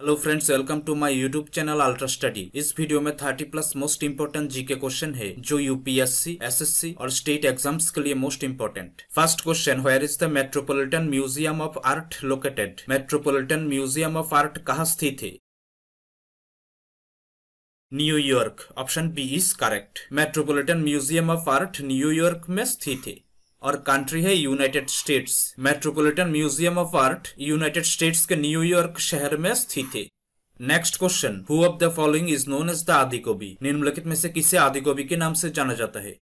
hello friends welcome to my YouTube channel ultra study इस video में 30 plus most important GK question है जो UPSC SSC और state exams के लिए most important first question wire is the metropolitan museum of art located metropolitan museum of art कहाँ स्थित है New York option B is correct metropolitan museum of art New York में स्थित है और कंट्री है United states metropolitan museum of art United states के New York शहर में स्थित है next question who of the following is known as the आदि कवि निम्नलिखित में से किसे आदि कवि के नाम से जाना जाता है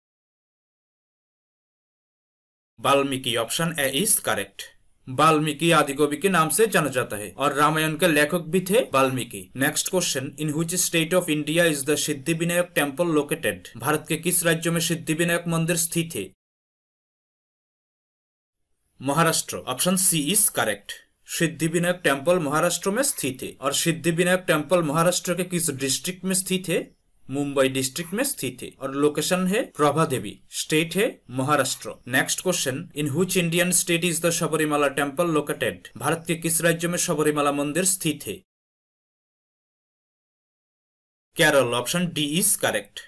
Valmiki option A is correct Valmiki आदि कवि के नाम से जाना जाता है और रामायण के लेखक भी थे Valmiki next question in which state of India is the Siddhi Vinayak temple located Bharat के किस राज्य में सिद्धि विनायक मंदिर स्थित है Maharashtra option C is correct Siddhi Vinayak temple Maharashtra में स्थित है और सिद्धि विनायक टेम्पल महाराष्ट्र के किस डिस्ट्रिक्ट में स्थित है मुंबई डिस्ट्रिक्ट में स्थित है और लोकेशन है प्रभा देवी स्टेट है Maharashtra next question in which Indian state is the Sabarimala temple located Bharat के किस राज्य में शबरीमाला मंदिर स्थित है Kerala option D is correct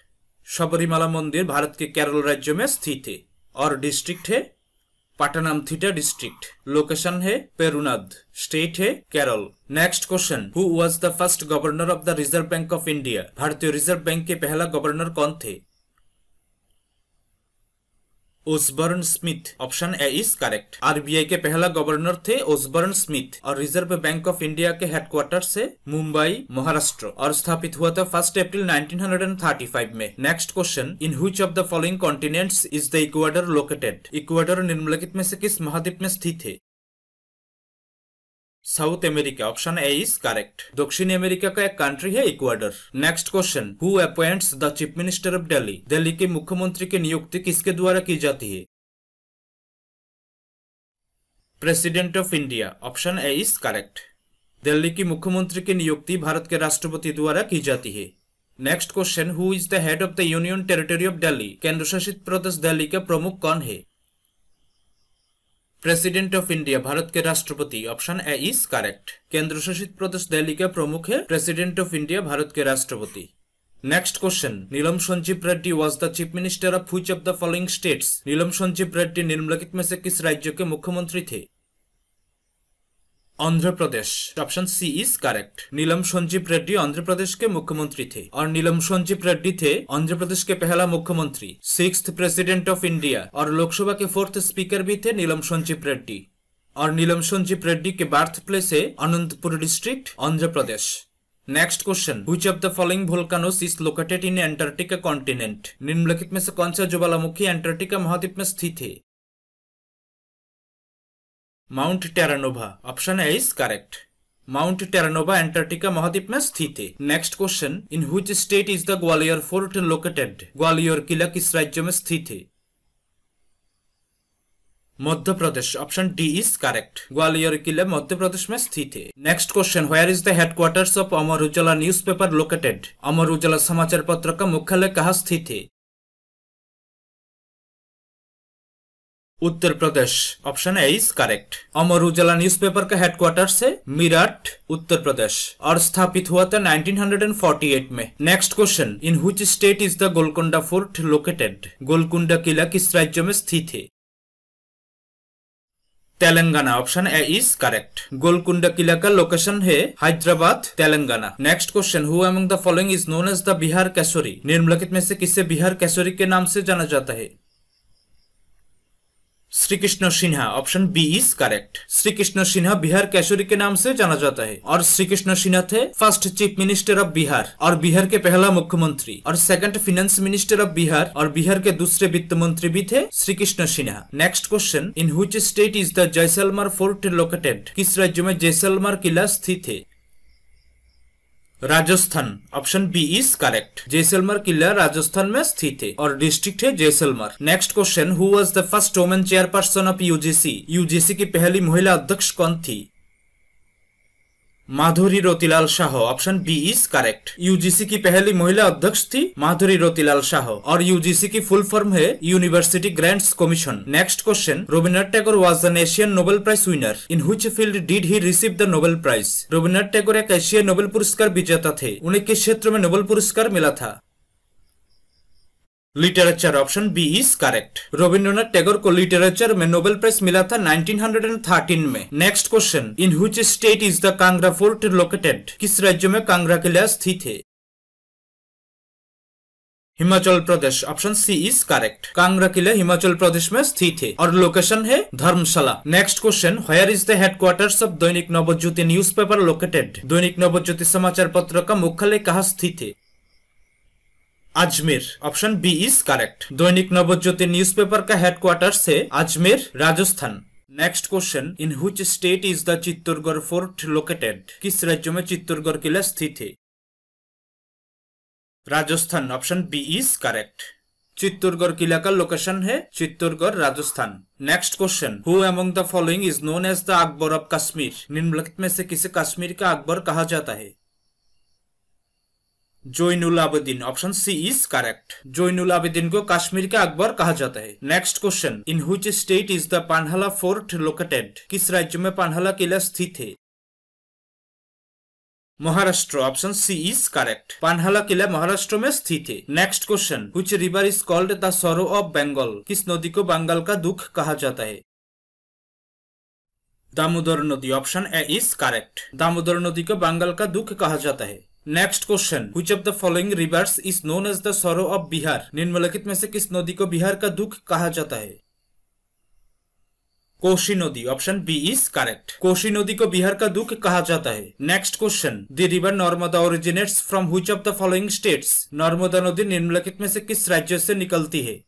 Sabarimala मंदिर भारत के केरल राज्य में स्थित है और डिस्ट्रिक्ट है Patanamthitta डिस्ट्रिक्ट लोकेशन है पेरुनाद स्टेट है Kerala next question who was the first governor of the Reserve Bank of India भारतीय रिजर्व बैंक के पहला गवर्नर कौन थे Osborne Smith option A is correct RBI के पहला गवर्नर थे ओसबर्न स्मिथ और रिजर्व बैंक ऑफ इंडिया के हेडक्वार्टर से मुंबई महाराष्ट्र और स्थापित हुआ था फर्स्ट अप्रैल 1935 में next question in which of the following continents is the Ecuador located Ecuador निम्नलिखित में से किस महाद्वीप में स्थित है South America option A is correct दक्षिण अमेरिका का एक कंट्री है Ecuador next question who appoints the chief minister of Delhi Delhi के मुख्यमंत्री की नियुक्ति किसके द्वारा की जाती है president of India option A is correct Delhi की मुख्यमंत्री की नियुक्ति भारत के राष्ट्रपति द्वारा की जाती है next question who is the head of the union territory of Delhi केंद्र शासित प्रदेश दिल्ली का प्रमुख कौन है প্রেসিডেন্ট অফ ইন্ডিয়া ভারতকে রাষ্ট্রপতি অপশন এ ইজ কারেক্ট কেন্দ্রশাসিত প্রদেশ দিল্লিকে প্রমুখে প্রেসিডেন্ট অফ ইন্ডিয়া ভারতকে রাষ্ট্রপতি next question Neelam Sanjiva Reddy was the chief minister of which of the following states Neelam Sanjiva Reddy নির্মলাকিত মেসে কিস রাজ্যকে মুখ্যমন্ত্রী থে Andhra Pradesh option C is correct Neelam Sanjiva Reddy অন্ধ্রপ্রদেশকে মুখ্যমন্ত্রী থে অর নীলম সঞ্জীব রেড্ডি থে অন্ধ্রপ্রদেশকে পেহলা মুখ্যমন্ত্রী six president of India Lok Sabha কে ফোর্থ স্পিকার বি থে নীলম সঞ্জীব রেড্ডি অর নীলম সঞ্জীব কে বার্থ প্লেসে Anantapur district Andhra Pradesh next question which of the following volcanoes is located in Antarctica continent নিম্নলিখিত মেসে কনসা জোবালামুখী অ্যান্টার্কটিকা মহাদ্বীপ মে স্থিত mount Terra Nova option A is correct mount Terra Nova Antarctica महाद्वीप में स्थित है next question in which state is the Gwalior fort located Gwalior किला किस राज्य में स्थित है Madhya Pradesh option D is correct Gwalior किले मध्य प्रदेश में स्थित है next question where is the headquarters of Amar Ujala news located Amar Ujala समाचार पत्र का मुख्यालय कहाँ स्थित है Uttar Pradesh option A is correct Amar Ujala newspaper का हेडक्वार्टर से मीरठ उत्तर प्रदेश और स्थापित हुआ था 1948 में next question in which state is the Golconda fort located Golconda किला किस राज्य में स्थित है Telangana option A is correct Golconda किला का लोकेशन है Hyderabad Telangana next question who among the following is known as the Bihar Kesari निम्नलिखित में से किसे बिहार कैसोरी के नाम से जाना जाता है Shri Krishna Sinha option B is correct Shri Krishna Sinha Bihar Kesari के नाम से जाना जाता है और श्रीकृष्ण सिन्हा थे first chief minister of Bihar और बिहार के पहला मुख्यमंत्री और second finance minister of Bihar और बिहार के दूसरे वित्त मंत्री भी थे Shri Krishna Sinha next question in which state is the Jaisalmer fort located किस राज्य में जैसलमर किला स्थित है Rajasthan option B is correct Jaisalmer किला राजस्थान में स्थित है और डिस्ट्रिक्ट है Jaisalmer next question who was the first women chairperson of UGC UGC की पहली महिला अध्यक्ष कौन थी Madhuri Ratilal Shah option B is correct UGC की पहली महिला अध्यक्ष थी माधुरी रोतीलाल शाह और यूजीसी की फुल फॉर्म है University Grants Commission next question Rabindranath Tagore was an Asian Nobel prize winner in which field did he receive the Nobel prize Rabindranath Tagore एक एशियन नोबेल पुरस्कार विजेता थे उन्हें किस क्षेत्र में नोबेल पुरस्कार मिला था literature option B is correct Rabindranath Tagore को लिटरेचर में नोबेल प्राइज मिला था 1913 में next question in which state is the Kangra fort located किस राज्य में कांगड़ा किला स्थित है Himachal Pradesh option C is correct Kangra किला हिमाचल प्रदेश में स्थित है और लोकेशन है Dharamshala next question where is the headquarters of Dainik Navjyoti newspaper located दैनिक नवज्योति समाचार पत्र का मुख्यालय कहाँ स्थित है Ajmer option B is correct Dainik Navjyoti newspaper का हेडक्वार्टर है Ajmer Rajasthan next question in which state is the Chittorgarh fort located किस राज्य में चित्तौड़गढ़ किला स्थित है Rajasthan option B is correct Chittorgarh किला का लोकेशन है Chittorgarh Rajasthan next question who among the following is known as the Akbar of Kashmir निम्नलिखित में से किसे कश्मीर का अकबर कहा जाता है Zainul Abidin option C is correct Zainul Abidin को कश्मीर का अकबर कहा जाता है next question in which state is the Panhala fort located किस राज्य में पानहला किला स्थित है Maharashtra option C is correct Panhala किला महाराष्ट्र में स्थित है next question which river is called the sorrow of Bengal किस नदी को बंगाल का दुख कहा जाता है दामोदर नदी option A is correct Damodar नदी को बंगाल का दुख कहा जाता है next question which of the following rivers is known as the sorrow of Bihar निम्नलिखित में से किस नदी को बिहार का दुख कहा जाता है कोशी नदी option B is correct Koshi नदी को बिहार का दुख कहा जाता है next question the river Narmada originates from which of the following states Narmada नदी निम्नलिखित में से किस राज्य से निकलती है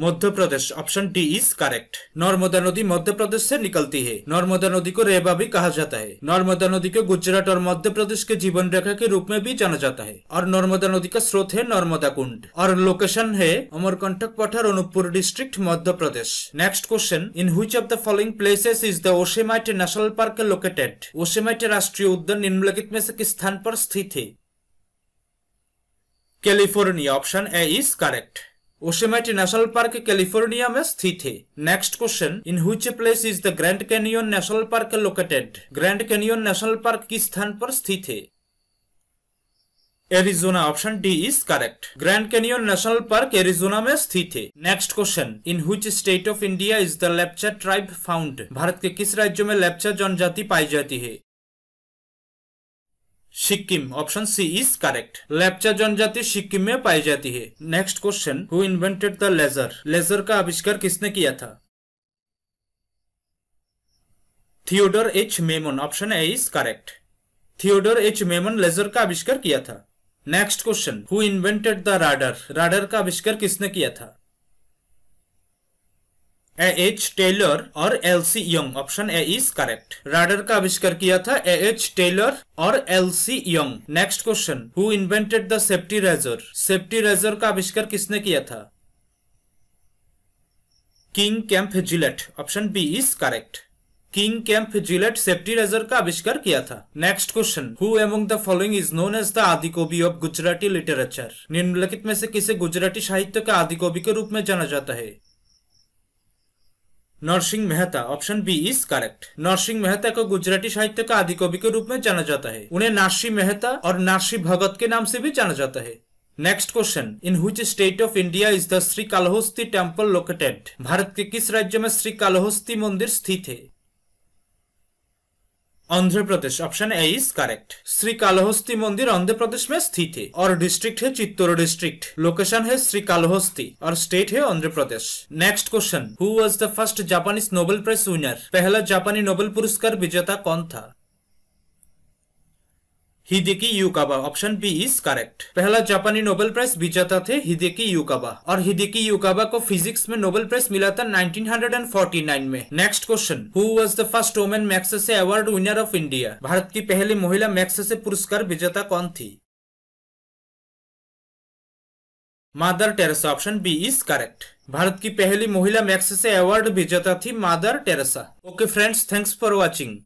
Madhya Pradesh option D is correct Narmada नदी मध्य प्रदेश से निकलती है नर्मदा नदी को रेवा भी कहा जाता है नर्मदा नदी को गुजरात और मध्य प्रदेश के जीवन रेखा के रूप में भी जाना जाता है और नर्मदा नदी का स्रोत है नर्मदा कुंड और लोकेशन है अमरकंटक पठार Anuppur district Madhya Pradesh next question in which of the following places is the Yosemite national park located Yosemite राष्ट्रीय उद्यान निम्नलिखित में से किस स्थान पर स्थित है California option A is correct Yosemite national park California में स्थित है next question in which place is the Grand Canyon national park located Grand Canyon national park किस स्थान पर स्थित है Arizona option D is correct Grand Canyon national park Arizona में स्थित है next question in which state of India is the Lepcha tribe found Bharat के किस राज्य में लेप्चा जनजाति पाई जाती है Sikkim option C is correct Lepcha जनजाति सिक्किम में पाई जाती है next question who invented the laser laser का आविष्कार किसने किया था Theodore H Maiman option A is correct Theodore H Maiman laser का आविष्कार किया था next question who invented the radar radar का आविष्कार किसने किया था ए एच टेलर और L Young option A is correct radar का आविष्कार किया था ए एच टेलर और L Young next question who invented the safety razor safety razor का आविष्कार किसने किया था King Camp Gillette option B is correct King Camp Gillette safety razor का आविष्कार किया था next question who among the following is known as the आदि ऑफ गुजराती लिटरेचर निम्नलिखित में से किसे गुजराती साहित्य के आदि के रूप में जाना जाता है Narsinh Mehta option B is correct Narsinh Mehta को गुजराती साहित्य का आदि कवि के रूप में जाना जाता है उन्हें नाशी मेहता और नाशी भगत के नाम से भी जाना जाता है next question in which state of India is the Shri Kalahasti temple located Bharat के किस राज्य में श्री कालहोस्ती मंदिर स्थित है Andhra Pradesh option A is correct Shri Kalahasti मंदिर आंध्र प्रदेश में स्थित है और डिस्ट्रिक्ट है चित्तौड़ डिस्ट्रिक्ट लोकेशन है श्री कालहस्ती और स्टेट है Andhra Pradesh next question who was the first Japanese Nobel prize winner पहला जापानी नोबेल पुरस्कार विजेता कौन था Hideki Yukawa option B is correct पहला जापानी नोबेल प्राइज विजेता थे हिदेकी युकाबा और हिदेकी युकाबा को फिजिक्स में नोबेल प्राइज मिला था 1949 में next question who was the first women Magsaysay award winner of India Bharat की पहली महिला मैक्सेसे पुरस्कार विजेता कौन थी Mother Teresa option B is correct Bharat की पहली महिला मैक्सेसे अवार्ड विजेता थी Mother Teresa okay friends thanks for watching